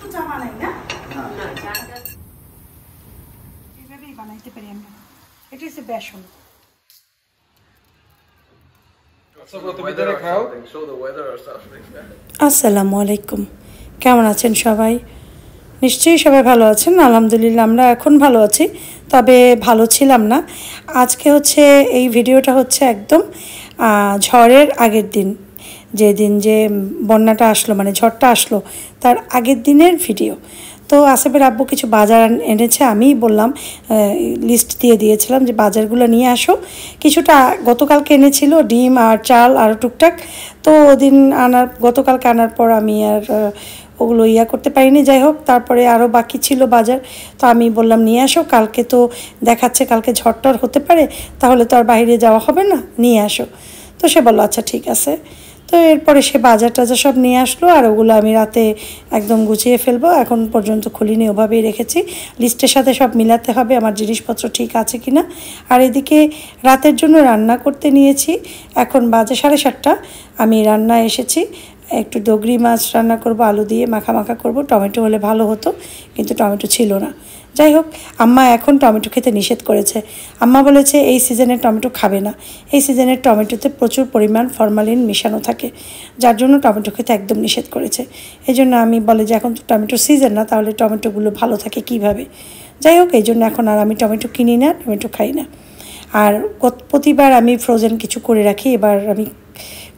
আসসালামু আলাইকুম কেমন আছেন সবাই নিশ্চয়ই সবাই ভালো আছেন আলহামদুলিল্লাহ আমরা এখন ভালো আছি তবে ভালো ছিলাম না আজকে হচ্ছে এই ভিডিওটা হচ্ছে একদম ঝড়ের আগের দিন যেদিন যে বন্যাটা আসলো মানে ঝড়টা আসলো তার আগের দিনের ভিডিও তো আসেফের আব্বু কিছু বাজার এনেছে আমি বললাম লিস্ট দিয়ে দিয়েছিলাম যে বাজারগুলো নিয়ে আসো কিছুটা গতকালকে এনেছিল ডিম আর চাল আর টুকটাক তো ওদিন আনার গতকালকে আনার পর আমি আর ওগুলো ইয়া করতে পারিনি যাই হোক তারপরে আরও বাকি ছিল বাজার তো আমি বললাম নিয়ে আসো কালকে তো দেখাচ্ছে কালকে ঝড়টর হতে পারে তাহলে তো আর বাইরে যাওয়া হবে না নিয়ে আসো তো সে বললো আচ্ছা ঠিক আছে তো এরপরে সে বাজার টাজার সব নিয়ে আসলো আর ওগুলো আমি রাতে একদম গুছিয়ে ফেলবো এখন পর্যন্ত খুলিনি ওভাবেই রেখেছি লিস্টের সাথে সব মিলাতে হবে আমার জিনিসপত্র ঠিক আছে কিনা আর এদিকে রাতের জন্য রান্না করতে নিয়েছি এখন বাজে সাড়ে সাতটা আমি রান্না এসেছি একটু ডগরি মাছ রান্না করব আলু দিয়ে মাখা মাখা করব টমেটো হলে ভালো হতো কিন্তু টমেটো ছিল না যাই হোক আম্মা এখন টমেটো খেতে নিষেধ করেছে আম্মা বলেছে এই সিজনে টমেটো খাবে না এই সিজনের টমেটোতে প্রচুর পরিমাণ ফরমালিন মেশানো থাকে যার জন্য টমেটো খেতে একদম নিষেধ করেছে এই জন্য আমি বলে যে এখন তো টমেটো সিজন না তাহলে টমেটোগুলো ভালো থাকে কিভাবে যাই হোক এই জন্য এখন আর আমি টমেটো কিনি না টমেটো খাই না আর প্রতিবার আমি ফ্রোজেন কিছু করে রাখি এবার আমি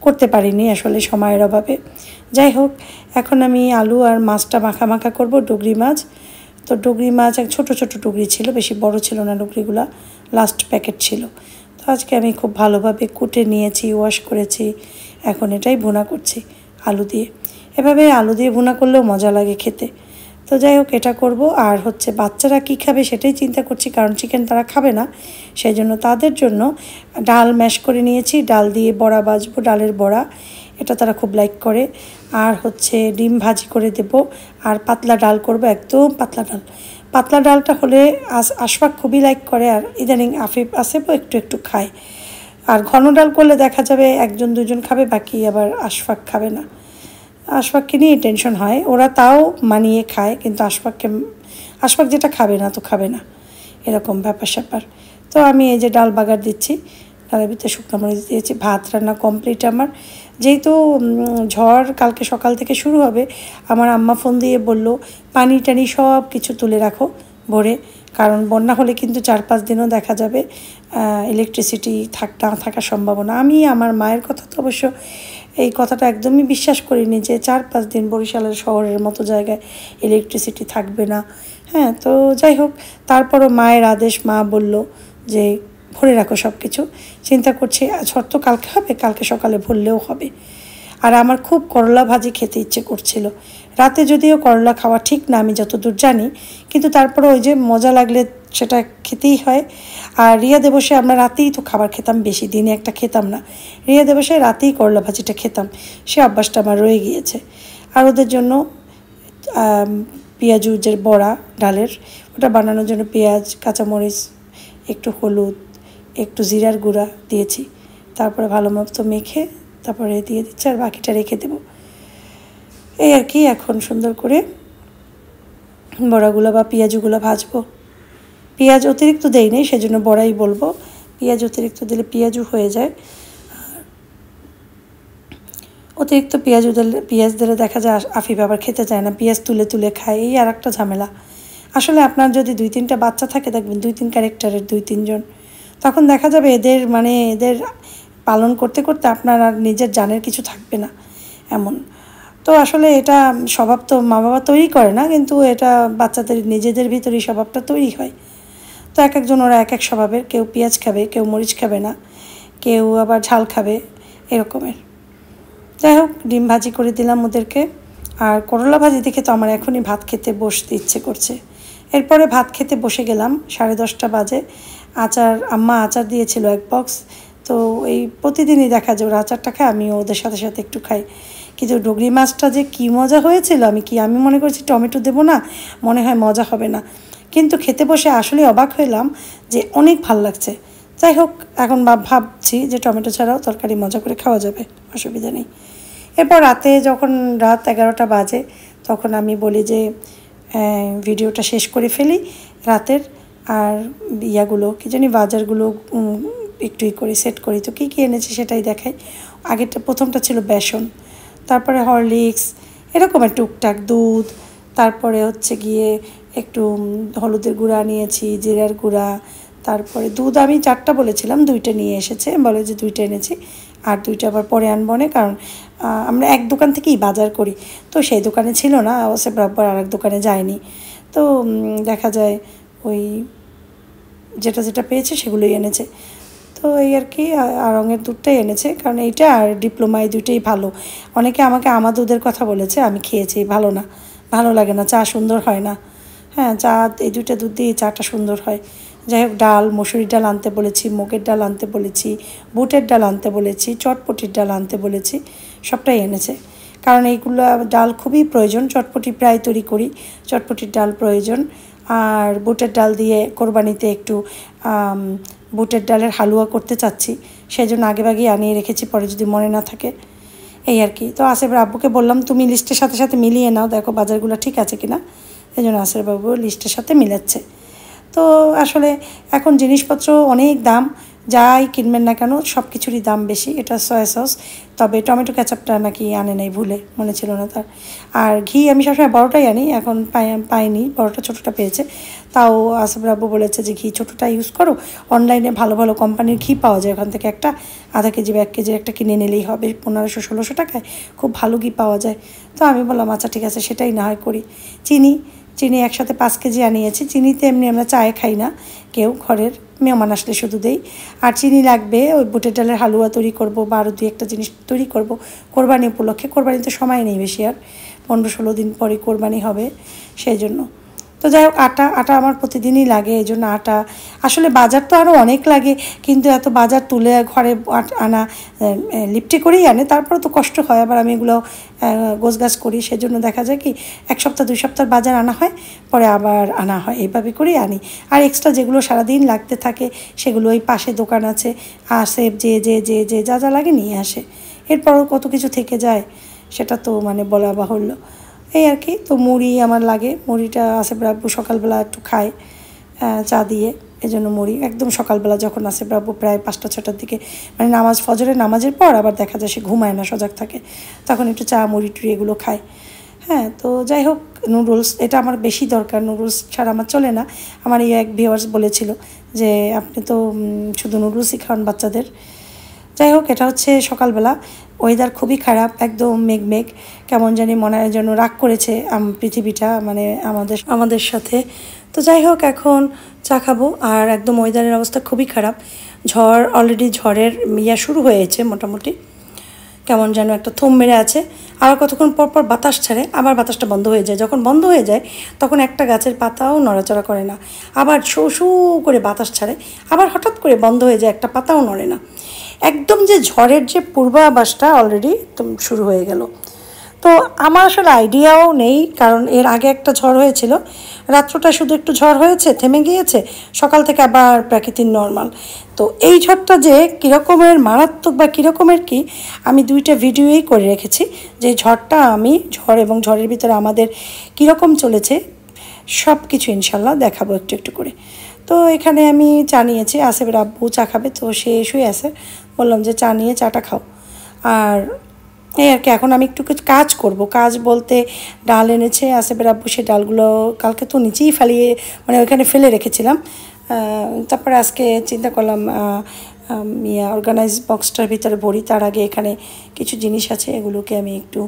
করতে পারিনি আসলে সময়ের অভাবে যাই হোক এখন আমি আলু আর মাছটা মাখা মাখা করব ডুগরি মাছ তো ডুগরি মাছ এক ছোটো ছোটো ডুগরি ছিল বেশি বড় ছিল না ডুগরিগুলো লাস্ট প্যাকেট ছিল তো আজকে আমি খুব ভালোভাবে কুটে নিয়েছি ওয়াশ করেছি এখন এটাই ভুনা করছি আলু দিয়ে এভাবে আলু দিয়ে ভুনা করলেও মজা লাগে খেতে তো যাই হোক এটা করব আর হচ্ছে বাচ্চারা কি খাবে সেটাই চিন্তা করছি কারণ চিকেন তারা খাবে না সেই জন্য তাদের জন্য ডাল ম্যাশ করে নিয়েছি ডাল দিয়ে বড়া বাজবো ডালের বড়া এটা তারা খুব লাইক করে আর হচ্ছে ডিম ভাজি করে দেব আর পাতলা ডাল করব একদম পাতলা ডাল পাতলা ডালটা হলে আস আশফাক খুবই লাইক করে আর ইদানিং আফিফ আসেফও একটু একটু খায় আর ঘন ডাল করলে দেখা যাবে একজন দুজন খাবে বাকি আবার আশফাক খাবে না আশফাককে নিয়ে টেনশন হয় ওরা তাও মানিয়ে খায় কিন্তু আশফাককে আশফাক যেটা খাবে না তো খাবে না এরকম ব্যাপার স্যাপার তো আমি এই যে ডাল বাগার দিচ্ছি তার ভিতরে শুকনো মরিচ দিয়েছি ভাত রান্না কমপ্লিট আমার যেহেতু ঝড় কালকে সকাল থেকে শুরু হবে আমার আম্মা ফোন দিয়ে বলল পানি টানি সব কিছু তুলে রাখো ভোরে কারণ বন্যা হলে কিন্তু চার পাঁচ দিনও দেখা যাবে ইলেকট্রিসিটি থাক থাকার সম্ভাবনা আমি আমার মায়ের কথা তো অবশ্য এই কথাটা একদমই বিশ্বাস করিনি যে চার পাঁচ দিন বরিশালের শহরের মতো জায়গায় ইলেকট্রিসিটি থাকবে না হ্যাঁ তো যাই হোক তারপরও মায়ের আদেশ মা বলল যে ভরে রাখো সব কিছু চিন্তা করছি ঝড় তো কালকে হবে কালকে সকালে ভরলেও হবে আর আমার খুব করলা ভাজি খেতে ইচ্ছে করছিল রাতে যদিও করলা খাওয়া ঠিক না আমি যতদূর জানি কিন্তু তারপরে ওই যে মজা লাগলে সেটা খেতেই হয় আর রিয়া দেবসে আমরা রাতেই তো খাবার খেতাম বেশি দিনে একটা খেতাম না রিয়া দেবসে রাতেই করলা ভাজিটা খেতাম সে অভ্যাসটা আমার রয়ে গিয়েছে আর ওদের জন্য পেঁয়াজের বড়া ডালের ওটা বানানোর জন্য পেঁয়াজ কাঁচামরিচ একটু হলুদ একটু জিরার গুঁড়া দিয়েছি তারপরে ভালো মতো মেখে তারপরে দিয়ে দিচ্ছি আর বাকিটা রেখে দেব এই আর কি এখন সুন্দর করে বড়াগুলো বা পেঁয়াজগুলো ভাজবো পেঁয়াজ অতিরিক্ত দেই নেই সেজন্য বড়াই বলবো পেঁয়াজ অতিরিক্ত দিলে পেঁয়াজও হয়ে যায় অতিরিক্ত পেঁয়াজ দিলে পেঁয়াজ দিলে দেখা যায় আফিফ আবার খেতে চায় না পেঁয়াজ তুলে তুলে খায় এই আর একটা ঝামেলা আসলে আপনার যদি দুই তিনটা বাচ্চা থাকে দেখবেন দুই তিন ক্যারেক্টারের দুই তিনজন তখন দেখা যাবে এদের মানে এদের পালন করতে করতে আপনার আর নিজের জানের কিছু থাকবে না এমন তো আসলে এটা স্বভাব তো মা বাবা তৈরি করে না কিন্তু এটা বাচ্চাদের নিজেদের ভিতরেই স্বভাবটা তৈরি হয় তো এক একজন ওরা এক এক স্বভাবের কেউ পেঁয়াজ খাবে কেউ মরিচ খাবে না কেউ আবার ঝাল খাবে এরকমের যাই হোক ডিম ভাজি করে দিলাম ওদেরকে আর করলা ভাজি দেখে তো আমার এখনই ভাত খেতে বসতে ইচ্ছে করছে এরপরে ভাত খেতে বসে গেলাম সাড়ে দশটা বাজে আচার আম্মা আচার দিয়েছিল এক বক্স তো এই প্রতিদিনই দেখা যায় ওরা আচারটা খায় আমি ওদের সাথে সাথে একটু খাই কিন্তু ডুগরি মাছটা যে কী মজা হয়েছিল আমি কি আমি মনে করছি টমেটো দেবো না মনে হয় মজা হবে না কিন্তু খেতে বসে আসলে অবাক হইলাম যে অনেক ভাল লাগছে যাই হোক এখন ভাবছি যে টমেটো ছাড়াও তরকারি মজা করে খাওয়া যাবে অসুবিধা নেই এরপর রাতে যখন রাত এগারোটা বাজে তখন আমি বলি যে হ্যাঁ, ভিডিওটা শেষ করে ফেলি রাতের আর ইয়াগুলো কি জানি বাজারগুলো একটু ই করি সেট করি তো কী কী এনেছি সেটাই দেখাই আগেরটা প্রথমটা ছিল বেসন তারপরে হরলিক্স এরকম টুকটাক দুধ তারপরে হচ্ছে গিয়ে একটু হলুদের গুঁড়া নিয়েছি জিরার গুঁড়া তারপরে দুধ আমি চারটা বলেছিলাম দুইটা নিয়ে এসেছে বলে যে দুইটা এনেছি আর দুইটা আবার পরে আনবো না কারণ আমরা এক দোকান থেকেই বাজার করি তো সেই দোকানে ছিল না অবশ্য বরাবর আর এক দোকানে যায়নি তো দেখা যায় ওই যেটা যেটা পেয়েছে সেগুলোই এনেছে তো এই আর কি আরঙের দুধটাই এনেছে কারণ এইটা আর ডিপ্লোমা এই দুটোই ভালো অনেকে আমাকে আমার দুধের কথা বলেছে আমি খেয়েছি ভালো না ভালো লাগে না চা সুন্দর হয় না হ্যাঁ চা এই দুইটা দুধ দিয়ে চাটা সুন্দর হয় যাই হোক ডাল মসুরির ডাল আনতে বলেছি মুগের ডাল আনতে বলেছি বুটের ডাল আনতে বলেছি চটপটির ডাল আনতে বলেছি সবটাই এনেছে কারণ এইগুলো ডাল খুবই প্রয়োজন চটপটি প্রায় তৈরি করি চটপটির ডাল প্রয়োজন আর বুটের ডাল দিয়ে কোরবানিতে একটু বুটের ডালের হালুয়া করতে চাচ্ছি সেই জন্য আগেভাগেই আনিয়ে রেখেছি পরে যদি মনে না থাকে এই আর কি তো আসেফের আব্বুকে বললাম তুমি লিস্টের সাথে সাথে মিলিয়ে নাও দেখো বাজারগুলো ঠিক আছে কি না এই জন্য আসেফ বাবু লিস্টের সাথে মিলাচ্ছে তো আসলে এখন জিনিসপত্র অনেক দাম যাই কিনবেন না কেন সব কিছুরই দাম বেশি এটা সয়া সস তবে টমেটো ক্যাচাপটা নাকি আনে নাই ভুলে মনে ছিল না তার আর ঘি আমি সবসময় বড়োটাই আনি এখন পাইনি বড়োটা ছোটোটা পেয়েছে তাও আসফ রাব্বু বলেছে যে ঘি ছোটোটা ইউজ করো অনলাইনে ভালো ভালো কোম্পানির ঘি পাওয়া যায় ওখান থেকে একটা আধা কেজি বা এক কেজি একটা কিনে নিলেই হবে পনেরোশো ষোলোশো টাকায় খুব ভালো ঘি পাওয়া যায় তো আমি বললাম আচ্ছা ঠিক আছে সেটাই না হয় করি চিনি চিনি একসাথে পাঁচ কেজি আনিয়েছি চিনিতে এমনি আমরা চায়ে খাই না কেউ ঘরের মেহমান আসলে শুধু দেই আর চিনি লাগবে ওই বুটের ডালের হালুয়া তৈরি করব বা আরও দুই একটা জিনিস তৈরি করব কোরবানি উপলক্ষে কোরবানিতে সময় নেই বেশি আর পনেরো ষোলো দিন পরে কোরবানি হবে সেই জন্য তো যাই হোক আটা আটা আমার প্রতিদিনই লাগে এই জন্য আটা আসলে বাজার তো আরও অনেক লাগে কিন্তু এত বাজার তুলে ঘরে আনা লিপটি করেই আনে তারপরে তো কষ্ট হয় আবার আমি এগুলো গাছ করি সেজন্য দেখা যায় কি এক সপ্তাহ দুই সপ্তাহ বাজার আনা হয় পরে আবার আনা হয় এইভাবে করেই আনি আর এক্সট্রা যেগুলো সারাদিন লাগতে থাকে সেগুলো ওই পাশে দোকান আছে আসে যে যে যে যে যা যা লাগে নিয়ে আসে এরপরও কত কিছু থেকে যায় সেটা তো মানে বলা বাহুল্য এই আর কি তো মুড়ি আমার লাগে মুড়িটা আসে আব্বু সকালবেলা একটু খায় চা দিয়ে এই জন্য মুড়ি একদম সকালবেলা যখন আসে আব্বু প্রায় পাঁচটা ছটার দিকে মানে নামাজ ফজরের নামাজের পর আবার দেখা যায় সে ঘুমায় না সজাগ থাকে তখন একটু চা মুড়ি টুড়ি এগুলো খায় হ্যাঁ তো যাই হোক নুডলস এটা আমার বেশি দরকার নুডলস ছাড়া আমার চলে না আমার এই এক ভিওয়ার্স বলেছিল যে আপনি তো শুধু নুডলসই খান বাচ্চাদের যাই হোক এটা হচ্ছে সকালবেলা ওয়েদার খুবই খারাপ একদম মেঘমেঘ কেমন জানি মনে হয় যেন রাগ করেছে পৃথিবীটা মানে আমাদের আমাদের সাথে তো যাই হোক এখন চা খাবো আর একদম ওয়েদারের অবস্থা খুবই খারাপ ঝড় অলরেডি ঝড়ের ইয়া শুরু হয়েছে মোটামুটি কেমন যেন একটা থম মেরে আছে আবার কতক্ষণ পর পর বাতাস ছাড়ে আবার বাতাসটা বন্ধ হয়ে যায় যখন বন্ধ হয়ে যায় তখন একটা গাছের পাতাও নড়াচড়া করে না আবার শু শু করে বাতাস ছাড়ে আবার হঠাৎ করে বন্ধ হয়ে যায় একটা পাতাও নড়ে না একদম যে ঝড়ের যে পূর্বাভাসটা অলরেডি শুরু হয়ে গেল তো আমার আসলে আইডিয়াও নেই কারণ এর আগে একটা ঝড় হয়েছিল রাত্রটা শুধু একটু ঝড় হয়েছে থেমে গিয়েছে সকাল থেকে আবার প্রাকৃতিক নর্মাল তো এই ঝড়টা যে কীরকমের মারাত্মক বা কীরকমের কি আমি দুইটা ভিডিওই করে রেখেছি যে ঝড়টা আমি ঝড় এবং ঝড়ের ভিতরে আমাদের কীরকম চলেছে সব কিছু ইনশাল্লাহ দেখাবো একটু একটু করে তো এখানে আমি চা নিয়েছি আসেবের আব্বু চা খাবে তো সে শুয়ে আছে বললাম যে চা নিয়ে চাটা খাও আর এই আর কি এখন আমি একটু কাজ করব কাজ বলতে ডাল এনেছে আসেফের আব্বু ডালগুলো কালকে তো নিচেই ফেলিয়ে মানে ওইখানে ফেলে রেখেছিলাম তারপরে আজকে চিন্তা করলাম ইয়া অর্গানাইজ বক্সটার ভিতরে ভরি তার আগে এখানে কিছু জিনিস আছে এগুলোকে আমি একটু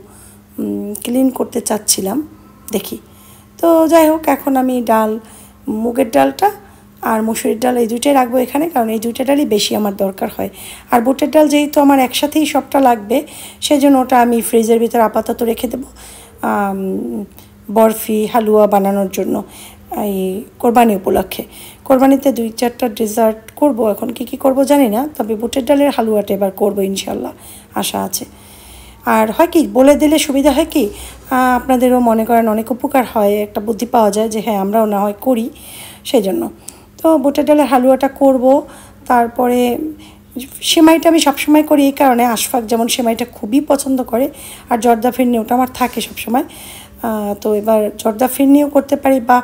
ক্লিন করতে চাচ্ছিলাম দেখি তো যাই হোক এখন আমি ডাল মুগের ডালটা আর মুসুরির ডাল এই দুইটাই রাখবো এখানে কারণ এই দুইটা ডালই বেশি আমার দরকার হয় আর বুটের ডাল যেহেতু আমার একসাথেই সবটা লাগবে সেজন্য ওটা আমি ফ্রিজের ভিতরে আপাতত রেখে দেবো বরফি হালুয়া বানানোর জন্য এই কোরবানি উপলক্ষে কোরবানিতে দুই চারটা ডেজার্ট করব এখন কি কি করব জানি না তবে বুটের ডালের হালুয়াটা এবার করবো ইনশাল্লাহ আশা আছে আর হয় কি বলে দিলে সুবিধা হয় কি আপনাদেরও মনে করেন অনেক উপকার হয় একটা বুদ্ধি পাওয়া যায় যে হ্যাঁ আমরাও না হয় করি সেই জন্য তো বুটের ডালের হালুয়াটা করব তারপরে সেমাইটা আমি সবসময় করি এই কারণে আশফাক যেমন সেমাইটা খুবই পছন্দ করে আর জর্দা ফিরনি ওটা আমার থাকে সবসময় তো এবার জর্দা ফিরনিও করতে পারি বা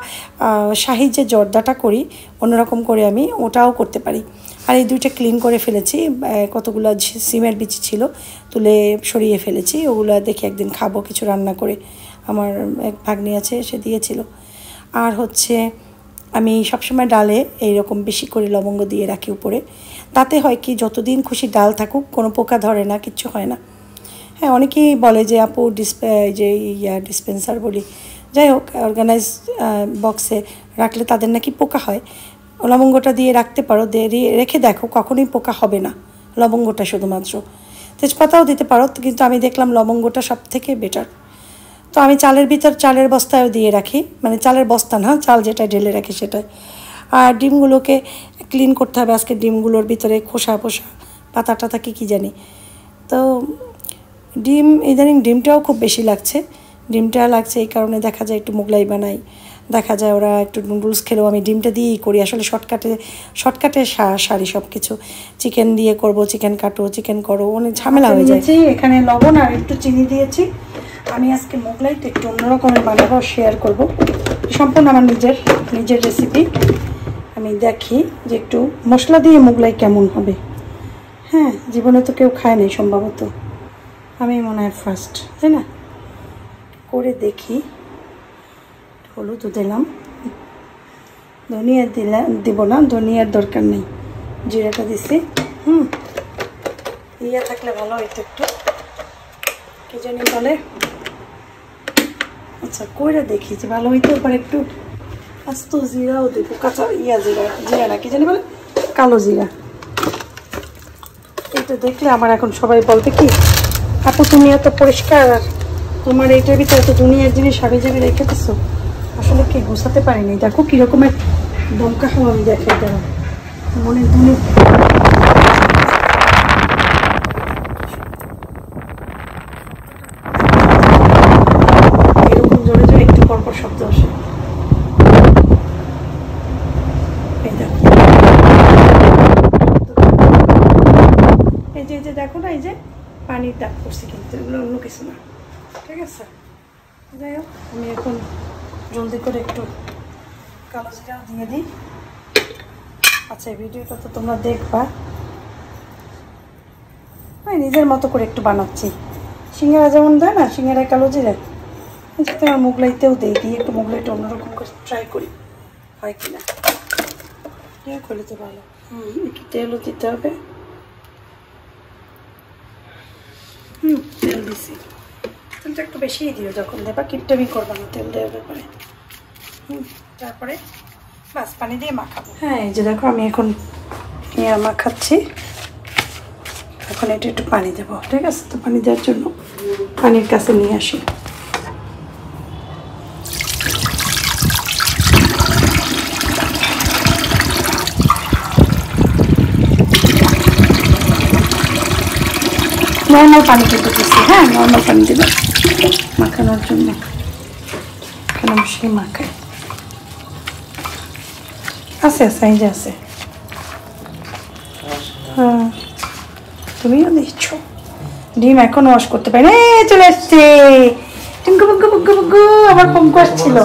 শাহি যে জর্দাটা করি অন্যরকম করে আমি ওটাও করতে পারি আর এই দুইটা ক্লিন করে ফেলেছি কতগুলো সিমের বিচি ছিল তুলে সরিয়ে ফেলেছি ওগুলো দেখি একদিন খাবো কিছু রান্না করে আমার এক ভাগ্নি আছে সে দিয়েছিল আর হচ্ছে আমি সবসময় ডালে এইরকম বেশি করে লবঙ্গ দিয়ে রাখি উপরে তাতে হয় কি যতদিন খুশি ডাল থাকুক কোনো পোকা ধরে না কিচ্ছু হয় না হ্যাঁ অনেকেই বলে যে আপু ডিসপে যে ইয়া ডিসপেন্সার বলি যাই হোক অর্গানাইজ বক্সে রাখলে তাদের নাকি পোকা হয় লবঙ্গটা দিয়ে রাখতে পারো দেরি রেখে দেখো কখনোই পোকা হবে না লবঙ্গটা শুধুমাত্র তেজপাতাও দিতে পারো কিন্তু আমি দেখলাম লবঙ্গটা সব থেকে বেটার তো আমি চালের ভিতর চালের বস্তায়ও দিয়ে রাখি মানে চালের বস্তা না চাল যেটা ঢেলে রাখি সেটাই আর ডিমগুলোকে ক্লিন করতে হবে আজকে ডিমগুলোর ভিতরে খোসা পোষা পাতা টাতা কী কী জানি তো ডিম ইদানিং ডিমটাও খুব বেশি লাগছে ডিমটা লাগছে এই কারণে দেখা যায় একটু মোগলাই বানাই দেখা যায় ওরা একটু নুডলস খেলেও আমি ডিমটা দিয়েই করি আসলে শর্টকাটে শর্টকাটে শাড়ি সব কিছু চিকেন দিয়ে করব চিকেন কাটো চিকেন করো অনেক ঝামেলা হয়ে যায় এখানে লবণ আর একটু চিনি দিয়েছি আমি আজকে তো একটু অন্যরকমের বানাবো শেয়ার করব সম্পূর্ণ আমার নিজের নিজের রেসিপি আমি দেখি যে একটু মশলা দিয়ে মোগলাই কেমন হবে হ্যাঁ জীবনে তো কেউ খায় নাই সম্ভবত আমি মনে হয় ফার্স্ট তাই না করে দেখি হলুদ দিলাম ধনিয়া দিলাম দিব না ধনিয়ার দরকার নেই জিরাটা দিছি হুম ইয়া থাকলে ভালো হইতো একটু কী জানি বলে আচ্ছা কইরা দেখি যে ভালো হইতে পারে একটু আস্ত জিরাও দেব কাঁচা ইয়া জিরা জিরা না কি জানি বলে কালো জিরা এটা দেখলে আমার এখন সবাই বলতে কি আপু তুমি এত পরিষ্কার আর তোমার এইটার ভিতরে এত দুনিয়ার জিনিস আগে যাবে রেখে দিছো আসলে কি গোছাতে পারিনি দেখো কীরকমের দমকা খাওয়া আমি দেখে এটা মনে দুনিয়া গেছে না ঠিক আছে যাই হোক আমি এখন জলদি করে একটু কাগজটা দিয়ে দিই আচ্ছা ভিডিওটা তো তোমরা দেখবা আমি নিজের মতো করে একটু বানাচ্ছি সিঙ্গারা যেমন দেয় না সিঙ্গারা কালো জিরা যাতে আমার মোগলাইতেও দিই দিয়ে একটু মোগলাইটা অন্যরকম করে ট্রাই করি হয় কিনা করলে তো ভালো হুম একটু তেলও দিতে হবে হুম তেল দিছি তেলটা একটু বেশিই দিও যখন দেবা কিপটামি করবা না তেল দেওয়ার ব্যাপারে হুম তারপরে বাস পানি দিয়ে মাখাবো হ্যাঁ এই যে দেখো আমি এখন পেঁয়া মাখাচ্ছি এখন এটা একটু পানি দেবো ঠিক আছে তো পানি দেওয়ার জন্য পানির কাছে নিয়ে আসি নর্মাল পানি খেতে দিচ্ছি হ্যাঁ নর্মাল পানি দেবে মাখানোর জন্য মাখানো সেই মাখায় আছে আছে এই যে আছে হ্যাঁ তুমিও দিচ্ছ ডিম এখন ওয়াশ করতে পারি চলে এসছে টুঙ্কু পুঙ্কু পুঙ্কু পুঙ্কু আমার পুঙ্কু আসছিল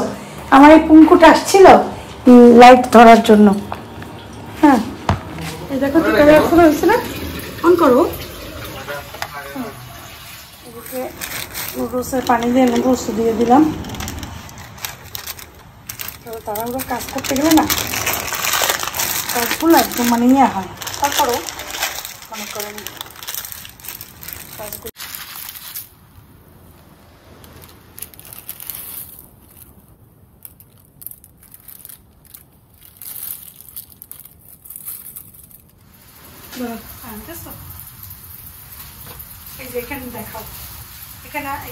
আমার এই পুঙ্কুটা আসছিল লাইট ধরার জন্য হ্যাঁ দেখো তো ক্যামেরা খোলা হয়েছে না অন করো ওকে নুডলসের পানি দিয়ে নুডলস দিয়ে দিলাম তো তাড়াহুড়ো কাজ করতে গেলে না কাজগুলো একদম মানে ইয়ে হয় তারপরেও মনে করেন কাজগুলো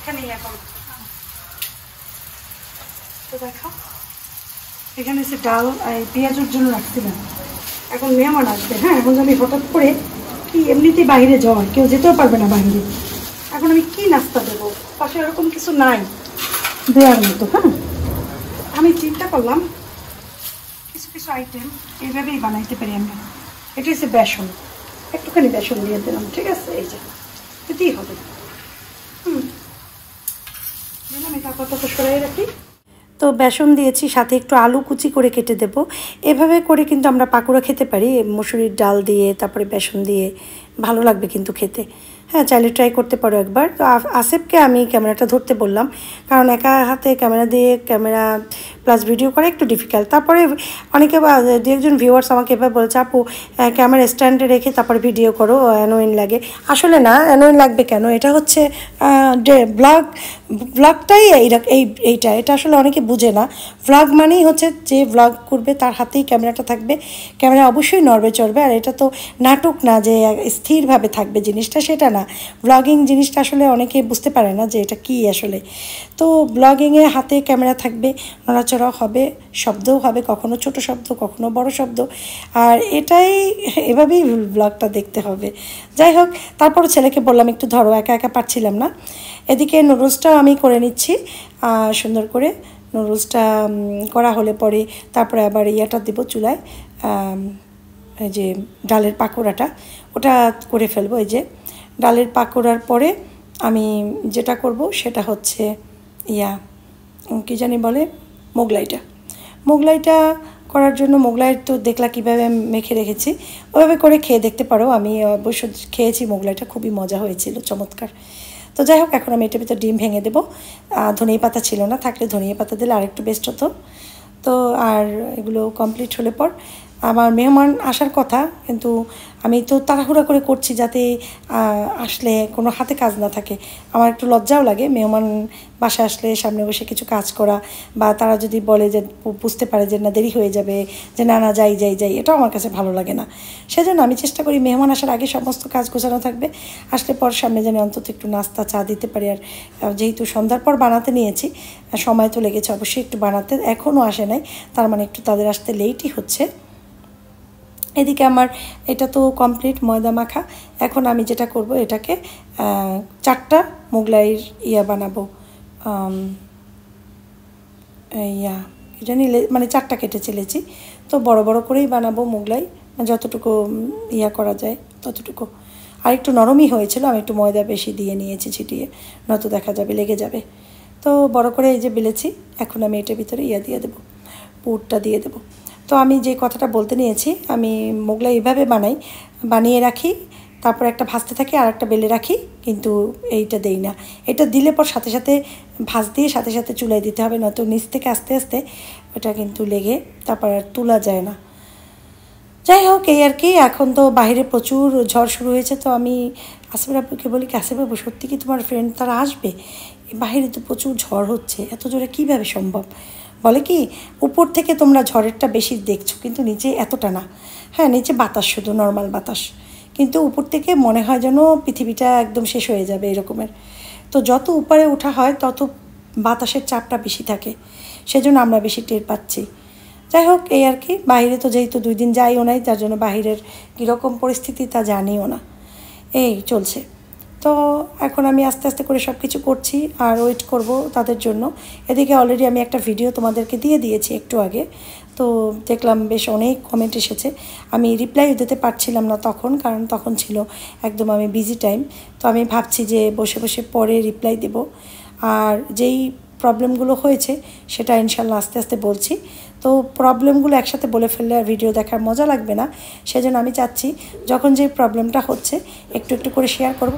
এখানেই ইয়ে এখন তো দেখো এখানে এসে ডাল পেঁয়াজের জন্য রাখছিলাম এখন মেহমান আসবে হ্যাঁ এখন আমি হঠাৎ করে কি এমনিতেই বাইরে যাওয়ার কেউ যেতেও পারবে না বাইরে এখন আমি কি নাস্তা দেবো পাশে এরকম কিছু নাই দেওয়ার মতো হ্যাঁ আমি চিন্তা করলাম কিছু কিছু আইটেম এইভাবেই বানাইতে পারি আমি এটা হচ্ছে বেসন একটুখানি বেসন দিয়ে দিলাম ঠিক আছে এই যে এতেই হবে আমি কাপড় সরাই রাখি তো বেসন দিয়েছি সাথে একটু আলু কুচি করে কেটে দেব এভাবে করে কিন্তু আমরা পাকোড়া খেতে পারি মুসুরির ডাল দিয়ে তারপরে বেসন দিয়ে ভালো লাগবে কিন্তু খেতে হ্যাঁ চাইলে ট্রাই করতে পারো একবার তো আসেফকে আমি ক্যামেরাটা ধরতে বললাম কারণ একা হাতে ক্যামেরা দিয়ে ক্যামেরা প্লাস ভিডিও করা একটু ডিফিকাল্ট তারপরে অনেকে দু একজন ভিউয়ার্স আমাকে এবার বলছে আপু ক্যামেরা স্ট্যান্ডে রেখে তারপরে ভিডিও করো অ্যানোইন লাগে আসলে না অ্যানোইন লাগবে কেন এটা হচ্ছে ব্লগ ভ্লগটাই এই এই এইটা এটা আসলে অনেকে বুঝে না ভ্লগ মানেই হচ্ছে যে ভ্লগ করবে তার হাতেই ক্যামেরাটা থাকবে ক্যামেরা অবশ্যই নড়বে চড়বে আর এটা তো নাটক না যে স্থিরভাবে থাকবে জিনিসটা সেটা না ব্লগিং জিনিসটা আসলে অনেকে বুঝতে পারে না যে এটা কি আসলে তো ব্লগিংয়ে হাতে ক্যামেরা থাকবে নড়াচড়া হবে শব্দও হবে কখনো ছোট শব্দ কখনো বড় শব্দ আর এটাই এভাবেই ব্লগটা দেখতে হবে যাই হোক তারপর ছেলেকে বললাম একটু ধরো একা একা পারছিলাম না এদিকে নুডলসটাও আমি করে নিচ্ছি সুন্দর করে নুডলসটা করা হলে পরে তারপরে আবার ইয়াটা দেবো চুলায় এই যে ডালের পাকোড়াটা ওটা করে ফেলবো এই যে ডালের পাকোড়ার পরে আমি যেটা করব সেটা হচ্ছে ইয়া কী জানি বলে মোগলাইটা মোগলাইটা করার জন্য মোগলাই তো দেখলা কীভাবে মেখে রেখেছি ওভাবে করে খেয়ে দেখতে পারো আমি অবশ্য খেয়েছি মোগলাইটা খুবই মজা হয়েছিল চমৎকার তো যাই হোক এখন আমি এটা ভিতরে ডিম ভেঙে দেবো ধনিয়া পাতা ছিল না থাকলে ধনিয়া পাতা দিলে আরেকটু বেস্ট হতো তো আর এগুলো কমপ্লিট হলে পর আমার মেহমান আসার কথা কিন্তু আমি তো তাড়াহুড়া করে করছি যাতে আসলে কোনো হাতে কাজ না থাকে আমার একটু লজ্জাও লাগে মেহমান বাসায় আসলে সামনে বসে কিছু কাজ করা বা তারা যদি বলে যে বুঝতে পারে যে না দেরি হয়ে যাবে যে না না যাই যাই যাই এটাও আমার কাছে ভালো লাগে না সেজন্য আমি চেষ্টা করি মেহমান আসার আগে সমস্ত কাজ গোছানো থাকবে আসলে পর সামনে যেন অন্তত একটু নাস্তা চা দিতে পারি আর যেহেতু সন্ধ্যার পর বানাতে নিয়েছি সময় তো লেগেছে অবশ্যই একটু বানাতে এখনও আসে নাই তার মানে একটু তাদের আসতে লেটই হচ্ছে এদিকে আমার এটা তো কমপ্লিট ময়দা মাখা এখন আমি যেটা করব এটাকে চারটা মোগলাইয়ের ইয়া বানাবো ইয়া এটা নিলে মানে চারটা কেটে চলেছি তো বড় বড় করেই বানাবো মোগলাই মানে যতটুকু ইয়া করা যায় ততটুকু আর একটু নরমই হয়েছিল আমি একটু ময়দা বেশি দিয়ে নিয়েছি ছিটিয়ে নয়তো দেখা যাবে লেগে যাবে তো বড় করে এই যে বেলেছি এখন আমি এটার ভিতরে ইয়া দিয়ে দেবো পুরটা দিয়ে দেবো তো আমি যে কথাটা বলতে নিয়েছি আমি মোগলাই এইভাবে বানাই বানিয়ে রাখি তারপর একটা ভাজতে থাকি আর একটা বেলে রাখি কিন্তু এইটা দেই না এটা দিলে পর সাথে সাথে ভাজ দিয়ে সাথে সাথে চুলাই দিতে হবে নয়তো নিচ থেকে আস্তে আস্তে ওটা কিন্তু লেগে তারপর আর তোলা যায় না যাই হোক এই আর কি এখন তো বাহিরে প্রচুর ঝড় শুরু হয়েছে তো আমি আসিফের বলি কি সত্যি কি তোমার ফ্রেন্ড তারা আসবে বাহিরে তো প্রচুর ঝড় হচ্ছে এত জোরে কীভাবে সম্ভব বলে কি উপর থেকে তোমরা ঝড়েরটা বেশি দেখছো কিন্তু নিচে এতটা না হ্যাঁ নিচে বাতাস শুধু নর্মাল বাতাস কিন্তু উপর থেকে মনে হয় যেন পৃথিবীটা একদম শেষ হয়ে যাবে এরকমের তো যত উপরে ওঠা হয় তত বাতাসের চাপটা বেশি থাকে সেজন্য আমরা বেশি টের পাচ্ছি যাই হোক এই আর কি বাইরে তো যেহেতু দুই দিন যাইও নাই তার জন্য বাহিরের কীরকম পরিস্থিতি তা জানিও না এই চলছে তো এখন আমি আস্তে আস্তে করে সব কিছু করছি আর ওয়েট করব তাদের জন্য এদিকে অলরেডি আমি একটা ভিডিও তোমাদেরকে দিয়ে দিয়েছি একটু আগে তো দেখলাম বেশ অনেক কমেন্ট এসেছে আমি রিপ্লাই দিতে পারছিলাম না তখন কারণ তখন ছিল একদম আমি বিজি টাইম তো আমি ভাবছি যে বসে বসে পরে রিপ্লাই দেব আর যেই প্রবলেমগুলো হয়েছে সেটা ইনশাল্লাহ আস্তে আস্তে বলছি তো প্রবলেমগুলো একসাথে বলে ফেললে আর ভিডিও দেখার মজা লাগবে না সেজন্য আমি চাচ্ছি যখন যে প্রবলেমটা হচ্ছে একটু একটু করে শেয়ার করবো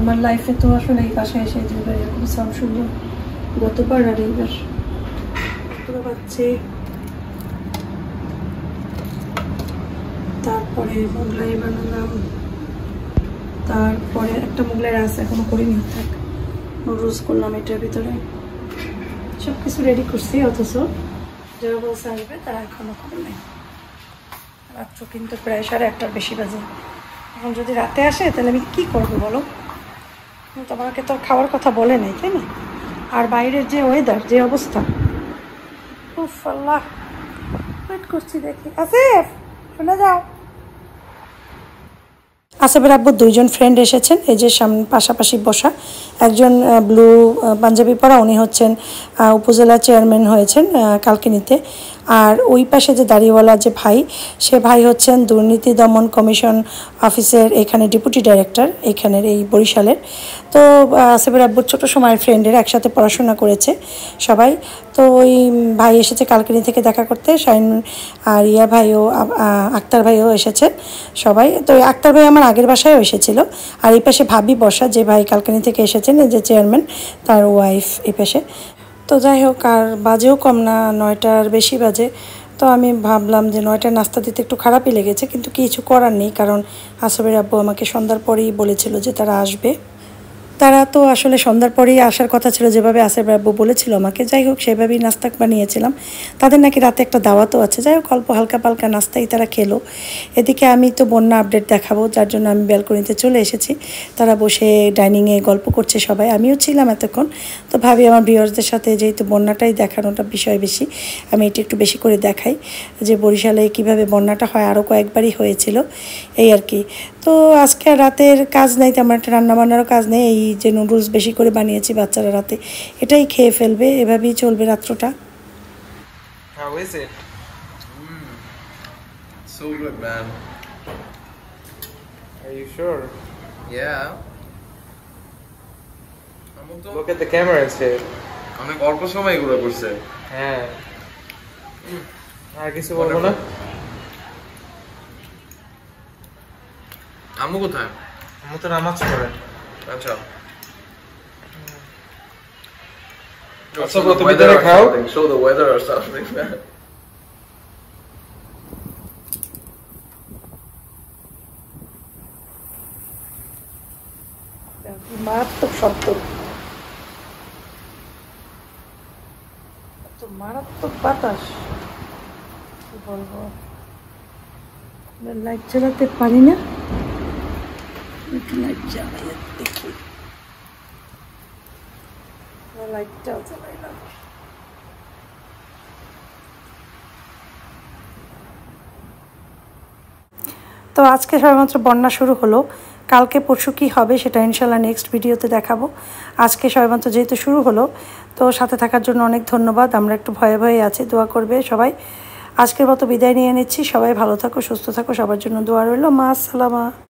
আমার লাইফে তো আসলে এই বাসায় এসে দুবার এরকম সাউন্ড শুনলাম গতবার আর এইবার তারপরে মোগলাই বানালাম তারপরে একটা মোগলাই রাস এখনো করিনি থাক নুডলস করলাম এটার ভিতরে সব কিছু রেডি করছি অথচ যারা বলছে আসবে তারা এখনো করে নাই রাত্র কিন্তু প্রায় সাড়ে একটার বেশি বাজে এখন যদি রাতে আসে তাহলে আমি কি করবো বলো তোমাকে তো খাওয়ার কথা বলে নাই তাই না আর বাইরের যে ওয়েদার যে অবস্থা ওয়েট করছি দেখি আছে শোনা যাও আসেফের আব্বু দুইজন ফ্রেন্ড এসেছেন এই যে সামনে পাশাপাশি বসা একজন ব্লু পাঞ্জাবি পরা উনি হচ্ছেন উপজেলা চেয়ারম্যান হয়েছেন কালকিনিতে আর ওই পাশে যে দাড়িওয়ালা যে ভাই সে ভাই হচ্ছেন দুর্নীতি দমন কমিশন অফিসের এখানে ডেপুটি ডাইরেক্টর এখানের এই বরিশালের তো আসিফের আব্বুর ছোটো সময়ের ফ্রেন্ডের একসাথে পড়াশোনা করেছে সবাই তো ওই ভাই এসেছে কালকিনি থেকে দেখা করতে শাইন আর ইয়া ভাইও আক্তার ভাইও এসেছে সবাই তো আক্তার ভাই আমার আগের বাসায়ও এসেছিল আর এই পাশে ভাবি বসা যে ভাই কালকিনি থেকে এসেছে রয়েছেন এই যে চেয়ারম্যান তার ওয়াইফ এ পেশে তো যাই হোক আর বাজেও কম না নয়টার বেশি বাজে তো আমি ভাবলাম যে নয়টার নাস্তা দিতে একটু খারাপই লেগেছে কিন্তু কিছু করার নেই কারণ আসবের আব্বু আমাকে সন্ধ্যার পরেই বলেছিল যে তারা আসবে তারা তো আসলে সন্ধ্যার পরেই আসার কথা ছিল যেভাবে আসে বাবু বলেছিল আমাকে যাই হোক সেভাবেই নাস্তা বানিয়েছিলাম তাদের নাকি রাতে একটা দাওয়াতও আছে যাই হোক অল্প হালকা পালকা নাস্তাই তারা খেলো এদিকে আমি তো বন্যা আপডেট দেখাবো যার জন্য আমি ব্যালকনিতে চলে এসেছি তারা বসে ডাইনিংয়ে গল্প করছে সবাই আমিও ছিলাম এতক্ষণ তো ভাবি আমার ভিউয়ার্সদের সাথে যেহেতু বন্যাটাই দেখানোটা বিষয় বেশি আমি এটি একটু বেশি করে দেখাই যে বরিশালে কিভাবে বন্যাটা হয় আরও কয়েকবারই হয়েছিল এই আর কি তো আজকে রাতের কাজ নাই তেমন একটা রান্নাবান্নারও কাজ নেই এই যে নুডলস বেশি করে বানিয়েছি বাচ্চারা রাতে এটাই খেয়ে ফেলবে এভাবেই চলবে রাত্রটা How mm. অনেক অল্প সময় ঘুরে করছে হ্যাঁ আর কিছু বলবো না আম্মু কোথায় আম্মু তো নামাজ পড়ে আচ্ছা What's the weather Derek? How? Show the weather or something, man. মারাত্মক শব্দ এত মারাত্মক বাতাস কি বলবো লাইট চালাতে পারি না লাইট চালাই দেখি লাইটটাও চালাইলাম তো আজকে সবেমাত্র বন্যা শুরু হলো কালকে পরশু কী হবে সেটা ইনশাল্লাহ নেক্সট ভিডিওতে দেখাবো আজকে সবেমাত্র যেহেতু শুরু হলো তো সাথে থাকার জন্য অনেক ধন্যবাদ আমরা একটু ভয়ে ভয়ে আছি দোয়া করবে সবাই আজকের মতো বিদায় নিয়ে নিচ্ছি সবাই ভালো থাকো সুস্থ থাকো সবার জন্য দোয়া রইলো মা আসসালামা